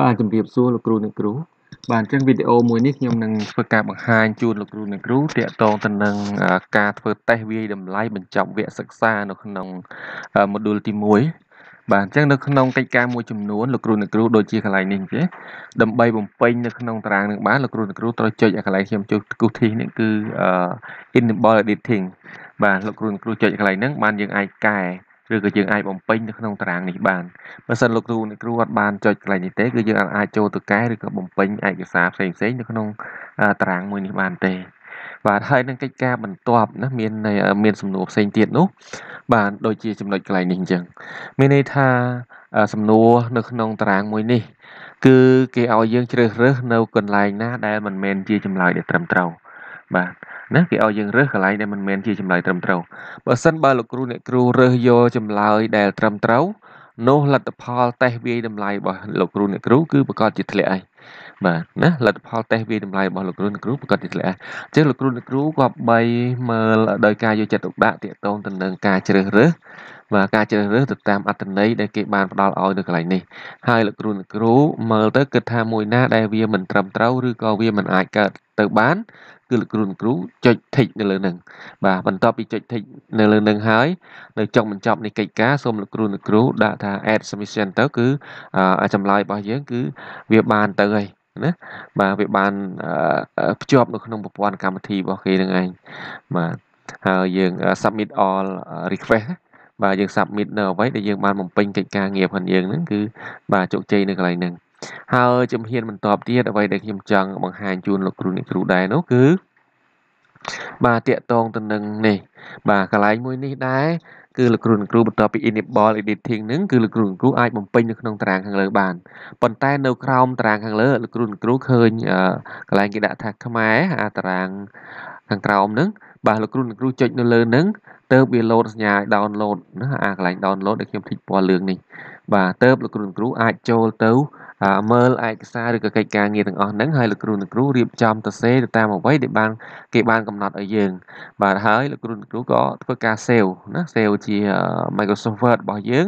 បាទជំរាបសួរលោកគ្រូអ្នកគ្រូបាទអញ្ចឹងវីដេអូមួយនេះខ្ញុំនឹងធ្វើការបង្ហាញជូនលោកគ្រូអ្នកគ្រូទាក់ទងទៅនឹងការធ្វើតេស្តវាយតម្លៃបញ្ចប់វគ្គសិក្សា នៅក្នុង module ទី1បាទអញ្ចឹងនៅក្នុងកិច្ចការមួយចំនួនលោកគ្រូអ្នកគ្រូដូចជាកន្លែងនេះទេដើម្បីបំពេញនៅក្នុងតារាងនឹងបានលោកគ្រូអ្នកគ្រូត្រូវចុចកន្លែងខ្ញុំចុចគូសធីនេះគឺ enable editing បាទលោកគ្រូអ្នកគ្រូចុចកន្លែងហ្នឹងបានយើងអាចកែឬក៏យើងអាចបំពេញនៅក្នុងតារាងនេះបានបើសិនលោកគ្រូអ្នកគ្រូអត់បានចុចកន្លែងនេះទេគឺយើងអាចចូលទៅកែឬក៏បំពេញឯកសារផ្សេងផ្សេងនៅក្នុងតារាងមួយនេះបានទេបាទហើយនឹងកិច្ចការបន្ទាប់ណាមានមានសំណួរផ្សេងទៀតនោះបាទដូចជាចំណុចកន្លែងនេះអញ្ចឹងមានន័យថាសំណួរនៅក្នុងតារាងមួយនេះគឺគេឲ្យយើងជ្រើសរើសនៅកន្លែងណាដែលមិនមែនជាចម្លើយដែលត្រឹមត្រូវបាទណាគេឲ្យយើងរើសកន្លែងដែលមិនមែនជាចម្លើយត្រឹមត្រូវបើសិនបើលោកគ្រូអ្នកគ្រូរើសយកចម្លើយដែលត្រឹមត្រូវនោះលទ្ធផលតេស្តវាយតម្លៃរបស់លោកគ្រូអ្នកគ្រូគឺប្រកាសជាធ្លាក់ហើយបាទណាលទ្ធផលតេស្តវាយតម្លៃរបស់លោកគ្រូអ្នកគ្រូប្រកាសជាធ្លាក់ហើយអញ្ចឹងលោកគ្រូអ្នកគ្រូក៏បីមើលដោយការយកចិត្តទុកដាក់ទាក់ទងទៅនឹងការជ្រើសរើសបាទការជ្រើសរើសទៅតាមអត្តន័យដែលគេបានផ្ដល់ឲ្យនៅកន្លែងនេះហើយលោកគ្រូអ្នកគ្រូមើលទៅគិតថាមួយណាដែលវាមិនត្រឹមត្រូវឬក៏វាមិនអាចកើតទៅបានគឺលោកគ្រូគ្រូចុច tick នៅលើនឹងបាទបន្ទាប់ពីចុច tick នៅលើនឹងហើយនៅចុងបញ្ចប់នៃកិច្ចការសូមលោកគ្រូលោកគ្រូដាក់ថា add submission ទៅគឺចម្លើយរបស់យើងគឺវាបានទៅហើយណាបាទវាបានភ្ជាប់នៅក្នុងប្រព័ន្ធកម្មវិធីរបស់គេនឹងឯងបាទហើយយើង submit all request បាទយើង submit នៅអ្វីដែលយើងបានបំពេញកិច្ចការងារផងយើងហ្នឹងគឺបាទជោគជ័យនៅកន្លែងហ្នឹងហើយជំហានបន្តទៀតអ្វីដែលខ្ញុំចង់បង្ហាញជូនលោកគ្រូអ្នកគ្រូដែរនោះគឺបាទតាក់តងទៅនឹងនេះបាទកន្លែងមួយនេះដែរគឺលោកគ្រូអ្នកគ្រូបន្ទាប់ពី enable editing ហ្នឹងគឺលោកគ្រូអ្នកគ្រូអាចបំពេញនៅក្នុងតារាងខាងលើបានប៉ុន្តែនៅក្រោមតារាងខាងលើលោកគ្រូអ្នកគ្រូឃើញកន្លែងគេដាក់ថាខ្មែរ អាតារាងខាងក្រោមហ្នឹងបាទលោកគ្រូអ្នកគ្រូចុចនៅលើហ្នឹងទៅវាលោតសញ្ញាឲ្យ download ណាអាកន្លែង download ដែលខ្ញុំធីកពណ៌លឿងនេះបាទទៅលោកគ្រូអ្នកគ្រូអាចចូលទៅមើលឯកសារឬក៏កិច្ចការងារទាំងអស់ហ្នឹងហើយលោកគ្រូអ្នកគ្រូរៀបចំទៅសេទៅតាមអ្វីដែលបានគេបានកំណត់ឲ្យយើងបាទហើយលោកគ្រូអ្នកគ្រូក៏ធ្វើការ save ណា save ជា Microsoft Word របស់យើង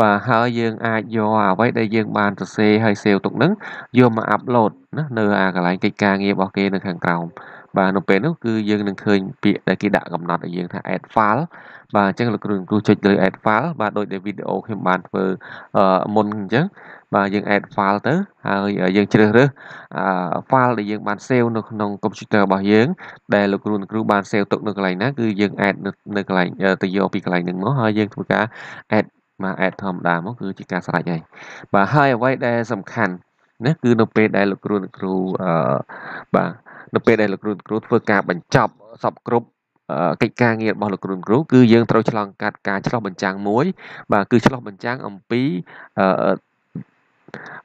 បាទហើយយើងអាចយកអ្វីដែលយើងបានសរសេរហើយ save ទុកហ្នឹងយកមក upload ណានៅអាកន្លែងកិច្ចការងាររបស់គេនៅខាងក្រោមបាទនៅពេលនោះគឺយើងនឹងឃើញពាក្យដែលគេដាក់កំណត់ឲ្យយើងថា add file បាទអញ្ចឹងលោកគ្រូគ្រូចុចលើ add file បាទដូចដែលវីដេអូខ្ញុំបានធ្វើមុនអញ្ចឹងបាទយើង add file ទៅហើយយើងជ្រើសរើស file ដែលយើងបាន save នៅក្នុង computer របស់យើងដែលលោកគ្រូគ្រូបាន save ទុកនៅកន្លែងណាគឺយើង add នៅកន្លែងទៅយកពីកន្លែងហ្នឹងមកហើយយើងធ្វើការ add មក add ធម្មតាមកគឺជាការស្រេចហើយបាទហើយអ្វីដែលសំខាន់ណាគឺនៅពេលដែលលោកគ្រូអ្នកគ្រូអឺបាទនៅពេលដែលលោកគ្រូគ្រូធ្វើការបញ្ចប់សពគ្រប់កិច្ចការងាររបស់លោកគ្រូគ្រូគឺយើងត្រូវឆ្លងកាត់ការឆ្លោះបញ្ចាំងមួយ បាទគឺឆ្លោះបញ្ចាំងអំពី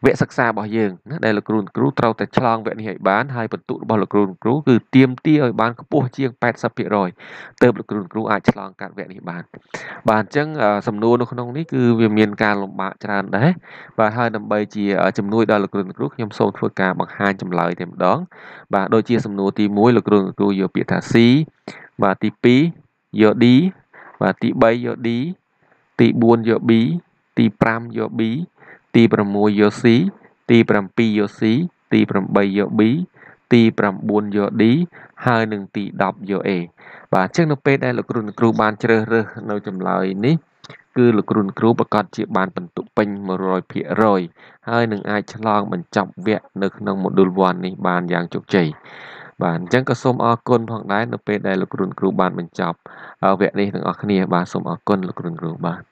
វគ្គសិក្សារបស់យើងណាដែលលោកគ្រូគ្រូត្រូវតែឆ្លងវគ្គនេះឲ្យបានហើយពិន្ទុរបស់លោកគ្រូគ្រូគឺទៀមទាឲ្យបានខ្ពស់ជាង80%ទើបលោកគ្រូគ្រូអាចឆ្លងកាត់វគ្គនេះបានបាទអញ្ចឹង សំណួរនៅក្នុងនេះគឺវាមានការលំបាកច្រើនដែរបាទហើយដើម្បីជាជំនួយដល់លោកគ្រូគ្រូខ្ញុំសូមធ្វើការបង្ហាញចម្លើយតែម្ដងបាទដូចជា សំណួរទី1លោកគ្រូគ្រូយកពាក្យថា C បាទទី2យក D បាទទី3យក D ទី4យក B ទី5យក B ទី6យក C ទី7យក C ទី8យក B ទី9យក D ហើយនិងទី10យក A បាទអញ្ចឹងនៅពេលដែលលោកគ្រូអ្នកគ្រូបានជ្រើសរើសនៅចម្លើយនេះ គឺលោកគ្រូអ្នកគ្រូប្រកាសជាបានបន្ទុកពេញ100%ហើយនឹងអាចឆ្លងបញ្ចប់វគ្គនៅក្នុង module 1នេះបានយ៉ាងជោគជ័យបាទអញ្ចឹងក៏សូមអរគុណផងដែរនៅពេលដែលលោកគ្រូអ្នកគ្រូបានបញ្ចប់វគ្គនេះទាំងអស់គ្នាបាទសូមអរគុណលោកគ្រូអ្នកគ្រូបាទ